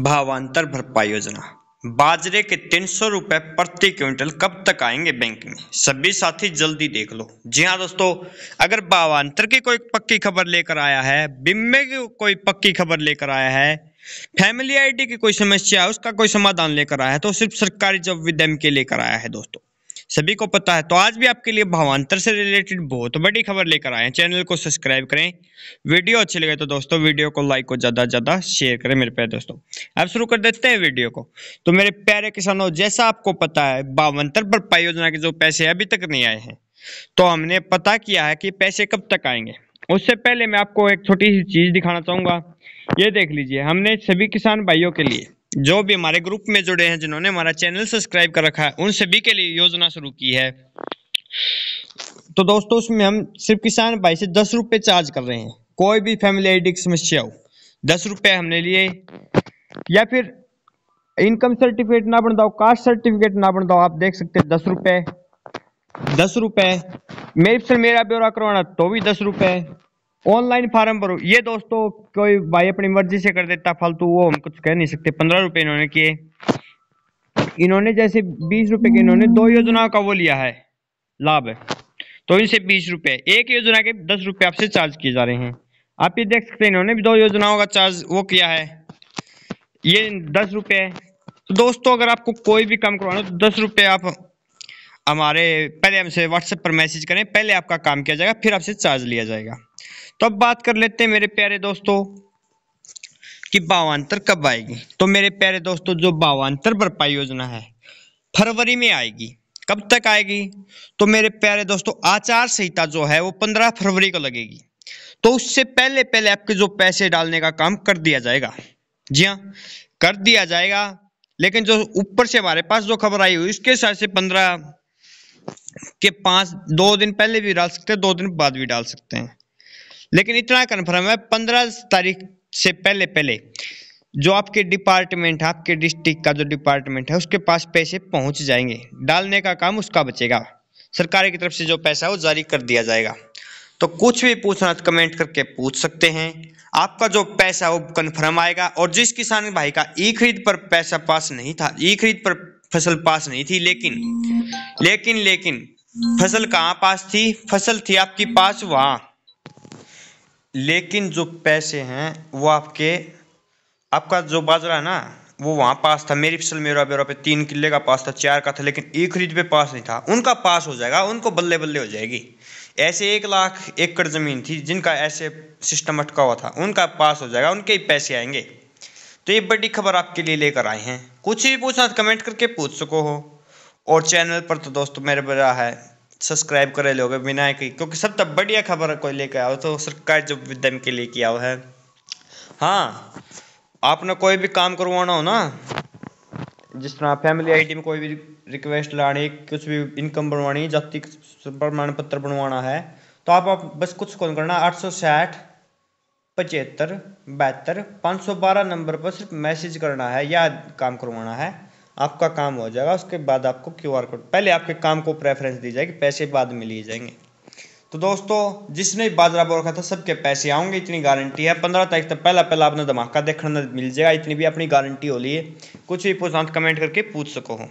भावांतर भरपाई योजना बाजरे के तीन सौ रुपए प्रति क्विंटल कब तक आएंगे बैंक में सभी साथी जल्दी देख लो जी हाँ दोस्तों अगर भावांतर की कोई पक्की खबर लेकर आया है बिम्बे की कोई पक्की खबर लेकर आया है फैमिली आईडी की कोई समस्या है उसका कोई समाधान लेकर आया है तो सिर्फ सरकारी जब विद्यम के लेकर आया है दोस्तों सभी को पता है तो आज भी आपके लिए भावांतर से रिलेटेड बहुत बड़ी खबर लेकर आए हैं चैनल को सब्सक्राइब करें वीडियो अच्छे लगे तो दोस्तों वीडियो को लाइक और ज़्यादा ज़्यादा शेयर करें मेरे प्यारे दोस्तों अब शुरू कर देते हैं वीडियो को तो मेरे प्यारे किसानों जैसा आपको पता है भावांतर भरपाई योजना के जो पैसे अभी तक नहीं आए हैं तो हमने पता किया है कि पैसे कब तक आएंगे उससे पहले मैं आपको एक छोटी सी चीज़ दिखाना चाहूँगा ये देख लीजिए हमने सभी किसान भाइयों के लिए जो भी हमारे ग्रुप में जुड़े हैं जिन्होंने हमारा चैनल सब्सक्राइब कर रखा है उन सभी के लिए योजना शुरू की है तो दोस्तों उसमें हम सिर्फ किसान भाई से दस रुपये चार्ज कर रहे हैं कोई भी फैमिली आईडी की समस्या हो दस रुपये हमने लिए या फिर इनकम सर्टिफिकेट ना बन दो कास्ट सर्टिफिकेट ना बन दो आप देख सकते हैं दस रुपये दस रुपये मेरे से मेरा ब्यौरा करवाना तो भी दस रुपये ऑनलाइन फार्म भरो ये दोस्तों कोई भाई अपनी मर्जी से कर देता फालतू वो हम कुछ कह नहीं सकते पंद्रह रुपए इन्होंने किए इन्होंने जैसे बीस रुपए के इन्होंने दो योजनाओं का वो लिया है लाभ तो इनसे बीस रुपए एक योजना के दस रुपए आपसे चार्ज किए जा रहे हैं आप ये देख सकते हैं इन्होंने भी दो योजनाओं का चार्ज वो किया है ये दस रुपये तो दोस्तों अगर आपको कोई भी काम करवाना तो दस रुपये आप हमारे पहले हमसे व्हाट्सएप पर मैसेज करें पहले आपका काम किया जाएगा फिर आपसे चार्ज लिया जाएगा तो अब बात कर लेते हैं मेरे प्यारे दोस्तों कि भावांतर कब आएगी तो मेरे प्यारे दोस्तों जो भावांतर भरपाई योजना है फरवरी में आएगी कब तक आएगी तो मेरे प्यारे दोस्तों आचार संहिता जो है वो पंद्रह फरवरी को लगेगी तो उससे पहले पहले आपके जो पैसे डालने का काम कर दिया जाएगा जी हाँ कर दिया जाएगा लेकिन जो ऊपर से हमारे पास जो खबर आई हुई उसके हिसाब से पंद्रह के पांच दो दिन पहले भी डाल सकते हैं दो दिन बाद भी डाल सकते हैं लेकिन इतना कन्फर्म है पंद्रह तारीख से पहले पहले जो आपके डिपार्टमेंट आपके डिस्ट्रिक्ट का जो डिपार्टमेंट है उसके पास पैसे पहुंच जाएंगे डालने का काम उसका बचेगा सरकार की तरफ से जो पैसा है वो जारी कर दिया जाएगा तो कुछ भी पूछना तो कमेंट करके पूछ सकते हैं आपका जो पैसा वो कन्फर्म आएगा और जिस किसान भाई का ई खरीद पर पैसा पास नहीं था ई खरीद पर फसल पास नहीं थी लेकिन लेकिन लेकिन फसल कहाँ पास थी फसल थी आपकी पास वहाँ लेकिन जो पैसे हैं वो आपके आपका जो बाजरा है ना वो वहाँ पास था मेरी फसल मेरा बेरा पे तीन किले का पास था चार का था लेकिन एक रिज पे पास नहीं था उनका पास हो जाएगा उनको बल्ले बल्ले हो जाएगी ऐसे एक लाख एकड़ ज़मीन थी जिनका ऐसे सिस्टम अटका हुआ था उनका पास हो जाएगा उनके ही पैसे आएंगे तो ये बड़ी खबर आपके लिए लेकर आए हैं कुछ भी पूछना कमेंट करके पूछ सको हो और चैनल पर तो दोस्तों मेरे बजा है सब्सक्राइब कर लोगे बिना की क्योंकि सब तब तो बढ़िया खबर कोई लेके आओ तो सरकार जो विद्यम के लिए किया है हाँ आपने कोई भी काम करवाना हो ना जिस तरह फैमिली आईडी में कोई भी रिक्वेस्ट लानी कुछ भी इनकम बनवानी जाति प्रमाण पत्र बनवाना है तो आप, आप बस कुछ कौन करना आठ सौ साठ पचहत्तर बहत्तर पाँच सौ बारह नंबर पर सिर्फ मैसेज करना है या काम करवाना है आपका काम हो जाएगा उसके बाद आपको क्यू आर कोड पहले आपके काम को प्रेफरेंस दी जाएगी पैसे बाद में लिए जाएंगे तो दोस्तों जिसने बाजरा बोल रखा था सबके पैसे आओगे इतनी गारंटी है पंद्रह तारीख तक पहला पहला आपने धमाका देखने मिल जाएगा इतनी भी अपनी गारंटी हो ली है कुछ भी पूछना कमेंट तो करके पूछ सको हो